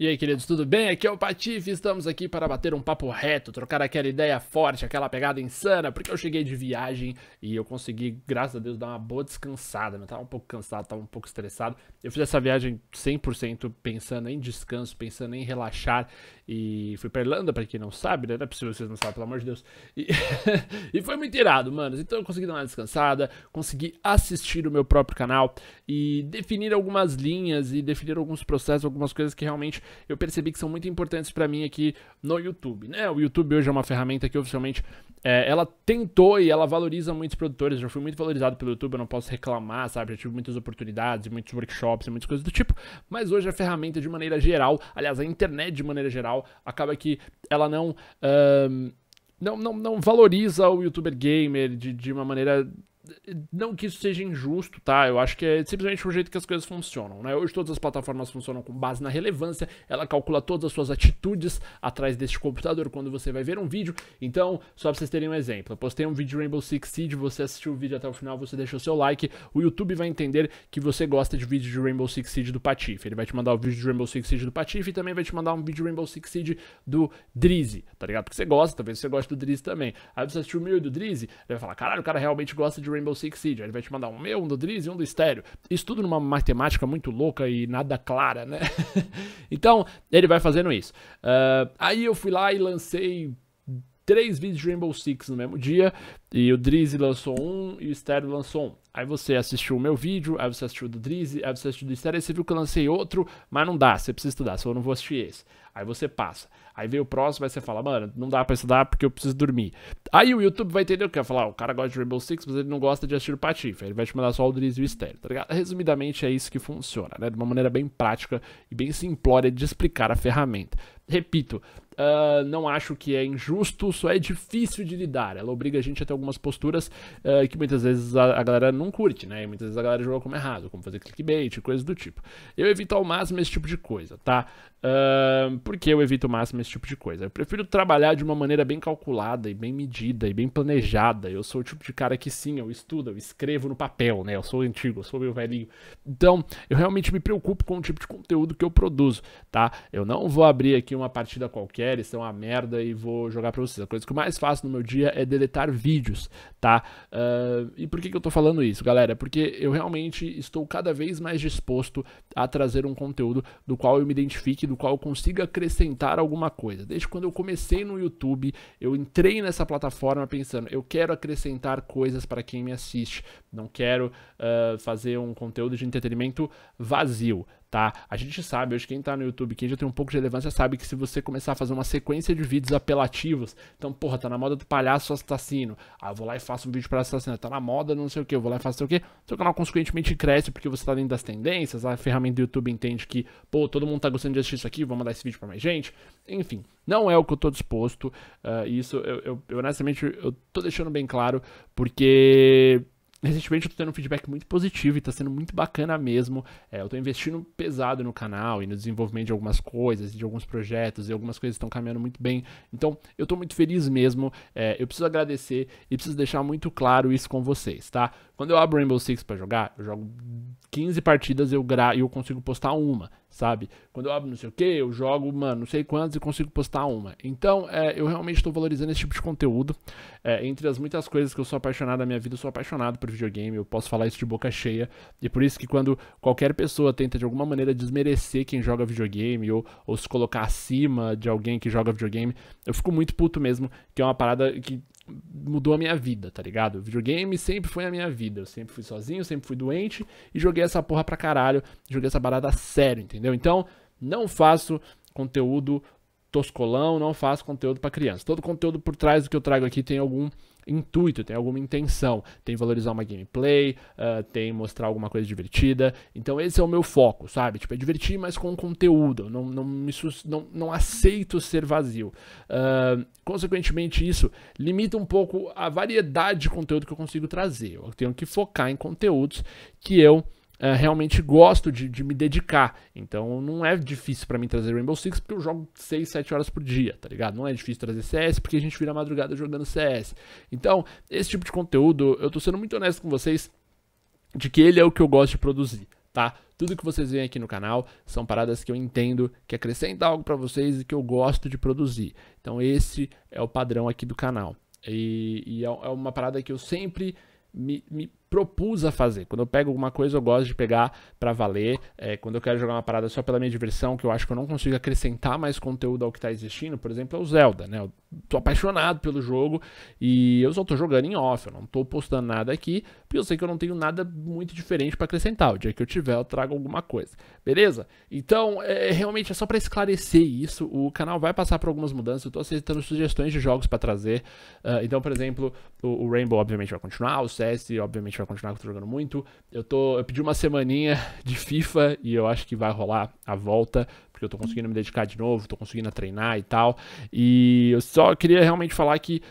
E aí, queridos, tudo bem? Aqui é o Patife, estamos aqui para bater um papo reto, trocar aquela ideia forte, aquela pegada insana, porque eu cheguei de viagem e eu consegui, graças a Deus, dar uma boa descansada, né? Tava um pouco cansado, tava um pouco estressado. Eu fiz essa viagem 100% pensando em descanso, pensando em relaxar e fui pra Irlanda, para quem não sabe, né? Não é possível vocês não sabem, pelo amor de Deus. E, e foi muito irado, manos. Então eu consegui dar uma descansada, consegui assistir o meu próprio canal e definir algumas linhas e definir alguns processos, algumas coisas que realmente eu percebi que são muito importantes para mim aqui no YouTube. Né? O YouTube hoje é uma ferramenta que oficialmente é, ela tentou e ela valoriza muitos produtores. Já fui muito valorizado pelo YouTube, eu não posso reclamar, sabe? Já tive muitas oportunidades, muitos workshops e muitas coisas do tipo. Mas hoje a ferramenta, de maneira geral, aliás, a internet de maneira geral, acaba que ela não. não, não, não valoriza o youtuber gamer de, de uma maneira não que isso seja injusto, tá? Eu acho que é simplesmente o jeito que as coisas funcionam, né? Hoje todas as plataformas funcionam com base na relevância, ela calcula todas as suas atitudes atrás deste computador quando você vai ver um vídeo. Então, só pra vocês terem um exemplo, eu postei um vídeo de Rainbow Six Siege, você assistiu o vídeo até o final, você deixou seu like, o YouTube vai entender que você gosta de vídeo de Rainbow Six Siege do Patife. Ele vai te mandar o um vídeo de Rainbow Six Siege do Patife e também vai te mandar um vídeo de Rainbow Six Siege do Drizzy, tá ligado? Porque você gosta, talvez você goste do Drizzy também. Aí você assistiu o meu e do Drizzy, ele vai falar, caralho, o cara realmente gosta de Rainbow Rainbow Six Siege. Ele vai te mandar um meu, um do Drizzy e um do Estéreo. Isso tudo numa matemática muito louca e nada clara, né? então, ele vai fazendo isso. Uh, aí eu fui lá e lancei três vídeos de Rainbow Six no mesmo dia, e o Drizzy lançou um e o Stereo lançou um. Aí você assistiu o meu vídeo, aí você assistiu o do Drizzy, aí você assistiu o do Stereo, aí você viu que eu lancei outro, mas não dá, você precisa estudar, só eu não vou assistir esse. Aí você passa. Aí vem o próximo, aí você fala, mano, não dá pra estudar porque eu preciso dormir. Aí o YouTube vai entender o que? Vai falar, ah, o cara gosta de Rainbow Six, mas ele não gosta de assistir o Patife. Ele vai te mandar só o Driz e o Estéreo, tá ligado? Resumidamente é isso que funciona, né? De uma maneira bem prática e bem simplória de explicar a ferramenta. Repito, Uh, não acho que é injusto, só é difícil de lidar. Ela obriga a gente a ter algumas posturas uh, que muitas vezes a, a, galera não curte, né? E muitas vezes a galera joga como errado, como fazer clickbait, coisas do tipo. Eu evito ao máximo esse tipo de coisa, tá? Uh, ah, porque eu evito ao máximo esse tipo de coisa. Eu prefiro trabalhar de uma maneira bem calculada e bem medida e bem planejada. Eu sou o tipo de cara que sim, eu estudo, eu escrevo no papel, né? Eu sou antigo, eu sou meu velhinho. Então, eu realmente me preocupo com o tipo de conteúdo que eu produzo, tá? Eu não vou abrir aqui uma partida qualquer são uma merda e vou jogar pra vocês. A coisa que eu mais faço no meu dia é deletar vídeos, tá? Uh, e por que, que eu tô falando isso, galera? Porque eu realmente estou cada vez mais disposto a trazer um conteúdo do qual eu me identifique, do qual eu consiga acrescentar alguma coisa. Desde quando eu comecei no YouTube, eu entrei nessa plataforma pensando, eu quero acrescentar coisas para quem me assiste, não quero uh, fazer um conteúdo de entretenimento vazio tá? A gente sabe, hoje quem tá no YouTube, quem já tem um pouco de relevância, sabe que se você começar a fazer uma sequência de vídeos apelativos, então, porra, tá na moda do palhaço assassino, ah, eu vou lá e faço um vídeo para assassino, tá na moda não sei o que, eu vou lá e faço não sei o que, seu canal consequentemente cresce porque você tá dentro das tendências, a ferramenta do YouTube entende que, pô, todo mundo tá gostando de assistir isso aqui, vou mandar esse vídeo para mais gente, enfim, não é o que eu tô disposto, uh, isso eu, eu, eu honestamente, eu tô deixando bem claro, porque Recentemente eu tô tendo um feedback muito positivo e tá sendo muito bacana mesmo. É, eu tô investindo pesado no canal e no desenvolvimento de algumas coisas, de alguns projetos, e algumas coisas estão caminhando muito bem. Então, eu tô muito feliz mesmo. É, eu preciso agradecer e preciso deixar muito claro isso com vocês, tá? Quando eu abro Rainbow Six para jogar, eu jogo 15 partidas eu gra eu consigo postar uma, sabe? Quando eu abro não sei o que, eu jogo, mano, não sei quantos e consigo postar uma. Então, é, eu realmente estou valorizando esse tipo de conteúdo. É, entre as muitas coisas que eu sou apaixonado na minha vida, eu sou apaixonado por videogame, eu posso falar isso de boca cheia. E por isso que quando qualquer pessoa tenta de alguma maneira desmerecer quem joga videogame ou, ou se colocar acima de alguém que joga videogame, eu fico muito puto mesmo, que é uma parada que mudou a minha vida, tá ligado? O videogame sempre foi a minha vida. Eu sempre fui sozinho, sempre fui doente e joguei essa porra pra caralho. Joguei essa parada sério, entendeu? Então, não faço conteúdo toscolão, não faço conteúdo para criança. Todo conteúdo por trás do que eu trago aqui tem algum intuito, tem alguma intenção. Tem valorizar uma gameplay, uh, tem mostrar alguma coisa divertida. Então esse é o meu foco, sabe? Tipo, é divertir, mas com conteúdo. não, não, me, não, não aceito ser vazio. Uh, consequentemente, isso limita um pouco a variedade de conteúdo que eu consigo trazer. Eu tenho que focar em conteúdos que eu uh, realmente gosto de, de, me dedicar. Então não é difícil para mim trazer Rainbow Six, porque eu jogo 6, 7 horas por dia, tá ligado? Não é difícil trazer CS, porque a gente vira madrugada jogando CS. Então, esse tipo de conteúdo, eu tô sendo muito honesto com vocês, de que ele é o que eu gosto de produzir, tá? Tudo que vocês veem aqui no canal são paradas que eu entendo, que acrescenta algo para vocês e que eu gosto de produzir. Então esse é o padrão aqui do canal. E, e é, é uma parada que eu sempre me, me propus a fazer. Quando eu pego alguma coisa, eu gosto de pegar para valer. É, quando eu quero jogar uma parada só pela minha diversão, que eu acho que eu não consigo acrescentar mais conteúdo ao que tá existindo, por exemplo, é o Zelda, né? Eu tô apaixonado pelo jogo e eu só tô jogando em off, eu não tô postando nada aqui, porque eu sei que eu não tenho nada muito diferente para acrescentar. O dia que eu tiver, eu trago alguma coisa. Beleza? Então, é, realmente é só para esclarecer isso. O canal vai passar por algumas mudanças. Eu tô aceitando sugestões de jogos para trazer. Uh, então, por exemplo, o, o Rainbow obviamente vai continuar, o CS obviamente gente vai continuar jogando muito. Eu, tô, eu pedi uma semaninha de FIFA e eu acho que vai rolar a volta, porque eu tô conseguindo me dedicar de novo, tô conseguindo treinar e tal. E eu só queria realmente falar que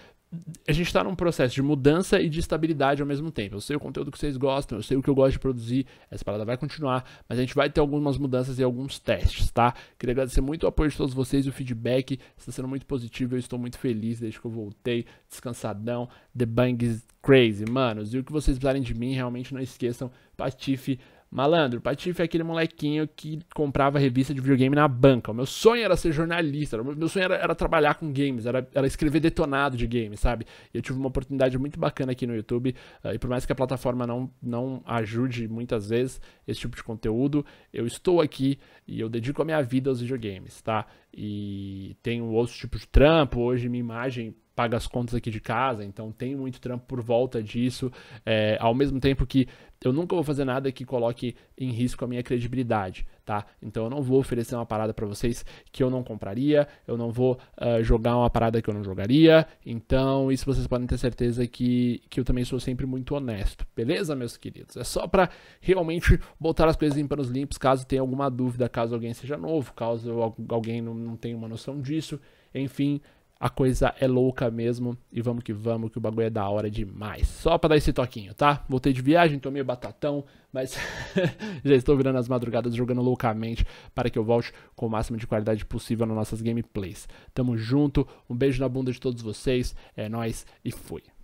a gente está num processo de mudança e de estabilidade ao mesmo tempo. Eu sei o conteúdo que vocês gostam, eu sei o que eu gosto de produzir, essa parada vai continuar, mas a gente vai ter algumas mudanças e alguns testes, tá? Queria agradecer muito o apoio de todos vocês, o feedback está sendo muito positivo, eu estou muito feliz desde que eu voltei, descansadão, the bang is crazy, manos. E o que vocês precisarem de mim, realmente não esqueçam, Patife, Malandro, o Patife é aquele molequinho que comprava revista de videogame na banca. O meu sonho era ser jornalista, meu sonho era, era trabalhar com games, era, era, escrever detonado de games, sabe? E eu tive uma oportunidade muito bacana aqui no YouTube, eh, e por mais que a plataforma não, não ajude muitas vezes esse tipo de conteúdo, eu estou aqui e eu dedico a minha vida aos videogames, tá? E tenho outros tipos de trampo, hoje minha imagem paga as contas aqui de casa, então tem muito trampo por volta disso. É, ao mesmo tempo que eu nunca vou fazer nada que coloque em risco a minha credibilidade, tá? Então eu não vou oferecer uma parada para vocês que eu não compraria, eu não vou uh, jogar uma parada que eu não jogaria. Então isso vocês podem ter certeza que, que eu também sou sempre muito honesto, beleza, meus queridos? É só para realmente botar as coisas em panos limpos, caso tenha alguma dúvida, caso alguém seja novo, caso alguém não, não tenha uma noção disso, enfim. A coisa é louca mesmo. E vamos que vamos, que o bagulho é da hora demais. Só pra dar esse toquinho, tá? Voltei de viagem, tomei batatão, mas já estou virando as madrugadas jogando loucamente para que eu volte com o máximo de qualidade possível nas nossas gameplays. Tamo junto, um beijo na bunda de todos vocês, é nóis e fui.